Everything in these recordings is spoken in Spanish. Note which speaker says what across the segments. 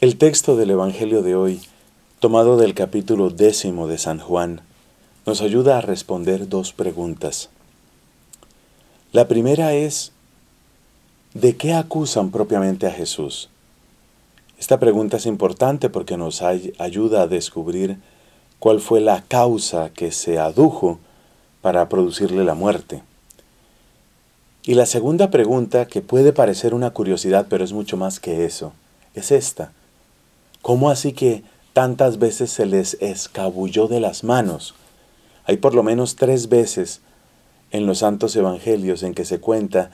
Speaker 1: El texto del Evangelio de hoy, tomado del capítulo décimo de San Juan, nos ayuda a responder dos preguntas. La primera es, ¿de qué acusan propiamente a Jesús? Esta pregunta es importante porque nos ayuda a descubrir cuál fue la causa que se adujo para producirle la muerte. Y la segunda pregunta, que puede parecer una curiosidad, pero es mucho más que eso, es esta. ¿Cómo así que tantas veces se les escabulló de las manos? Hay por lo menos tres veces en los santos evangelios en que se cuenta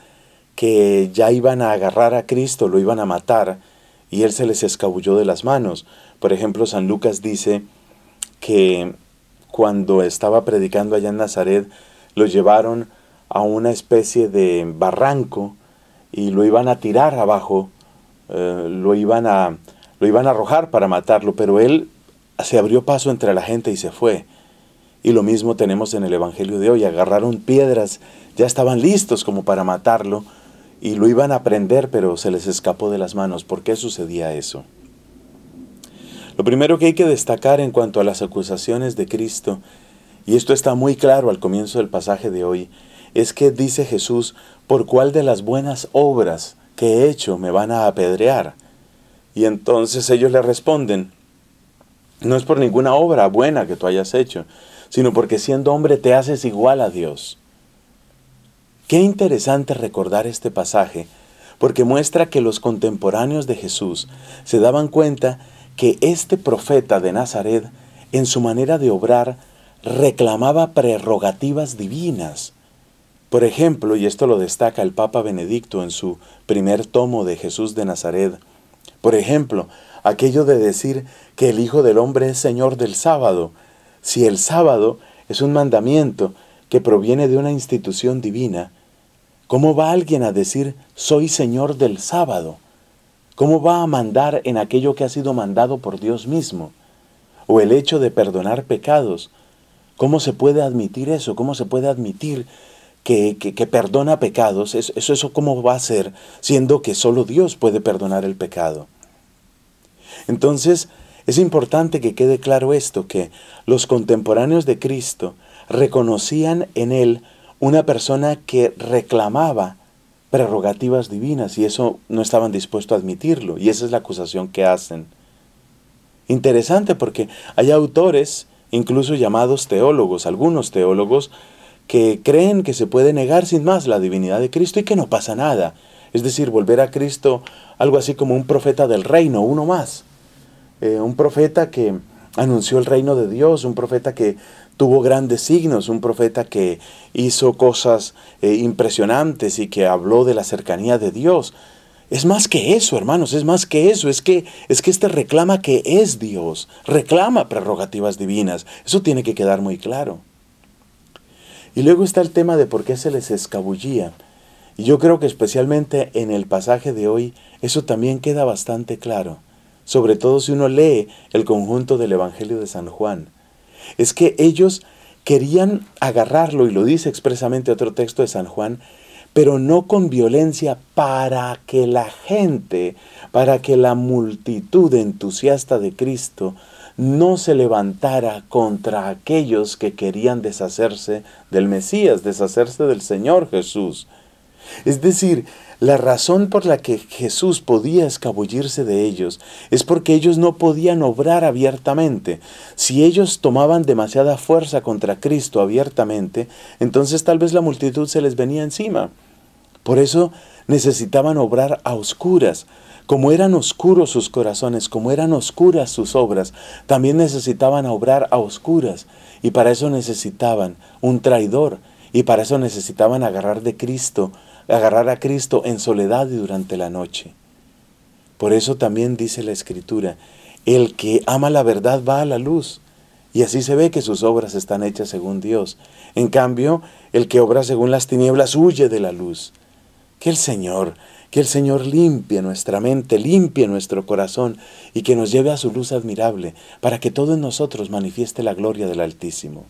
Speaker 1: que ya iban a agarrar a Cristo, lo iban a matar, y él se les escabulló de las manos. Por ejemplo, San Lucas dice que cuando estaba predicando allá en Nazaret, lo llevaron a una especie de barranco y lo iban a tirar abajo, eh, lo iban a, lo iban a arrojar para matarlo, pero él se abrió paso entre la gente y se fue. Y lo mismo tenemos en el Evangelio de hoy. Agarraron piedras, ya estaban listos como para matarlo y lo iban a prender, pero se les escapó de las manos. ¿Por qué sucedía eso? Lo primero que hay que destacar en cuanto a las acusaciones de Cristo, y esto está muy claro al comienzo del pasaje de hoy, es que dice Jesús, ¿por cuál de las buenas obras que he hecho me van a apedrear? Y entonces ellos le responden, no es por ninguna obra buena que tú hayas hecho, sino porque siendo hombre te haces igual a Dios. Qué interesante recordar este pasaje, porque muestra que los contemporáneos de Jesús se daban cuenta que este profeta de Nazaret, en su manera de obrar, reclamaba prerrogativas divinas. Por ejemplo, y esto lo destaca el Papa Benedicto en su primer tomo de Jesús de Nazaret, por ejemplo, aquello de decir que el Hijo del Hombre es Señor del sábado, si el sábado es un mandamiento que proviene de una institución divina, ¿cómo va alguien a decir soy Señor del sábado? ¿Cómo va a mandar en aquello que ha sido mandado por Dios mismo? O el hecho de perdonar pecados. ¿Cómo se puede admitir eso? ¿Cómo se puede admitir que, perdona pecados, eso, eso cómo va a ser, siendo que solo Dios puede perdonar el pecado. Entonces, es importante que quede claro esto, que los contemporáneos de Cristo reconocían en Él una persona que reclamaba prerrogativas divinas y eso no estaban dispuestos a admitirlo y esa es la acusación que hacen. Interesante porque hay autores, incluso llamados teólogos, algunos teólogos, que creen que se puede negar sin más la divinidad de Cristo y que no pasa nada. Es decir, volver a Cristo algo así como un profeta del reino, uno más. Eh, un profeta que anunció el reino de Dios, un profeta que tuvo grandes signos, un profeta que hizo cosas eh, impresionantes y que habló de la cercanía de Dios. Es más que eso, hermanos, es más que eso, es que es que este reclama que es Dios, reclama prerrogativas divinas. Eso tiene que quedar muy claro. Y luego está el tema de por qué se les escabullía. Y yo creo que especialmente en el pasaje de hoy eso también queda bastante claro, sobre todo si uno lee el conjunto del Evangelio de San Juan. Es que ellos querían agarrarlo, y lo dice expresamente otro texto de San Juan, pero no con violencia para que la gente, para que la multitud entusiasta de Cristo no se levantara contra aquellos que querían deshacerse del Mesías, deshacerse del Señor Jesús. Es decir, la razón por la que Jesús podía escabullirse de ellos es porque ellos no podían obrar abiertamente. Si ellos tomaban demasiada fuerza contra Cristo abiertamente, entonces tal vez la multitud se les venía encima. Por eso necesitaban obrar a oscuras, como eran oscuros sus corazones, como eran oscuras sus obras, también necesitaban obrar a oscuras y para eso necesitaban un traidor y para eso necesitaban agarrar de Cristo, agarrar a Cristo en soledad y durante la noche. Por eso también dice la Escritura, el que ama la verdad va a la luz y así se ve que sus obras están hechas según Dios. En cambio, el que obra según las tinieblas huye de la luz. Que el Señor que el Señor limpie nuestra mente, limpie nuestro corazón y que nos lleve a su luz admirable, para que todo en nosotros manifieste la gloria del Altísimo.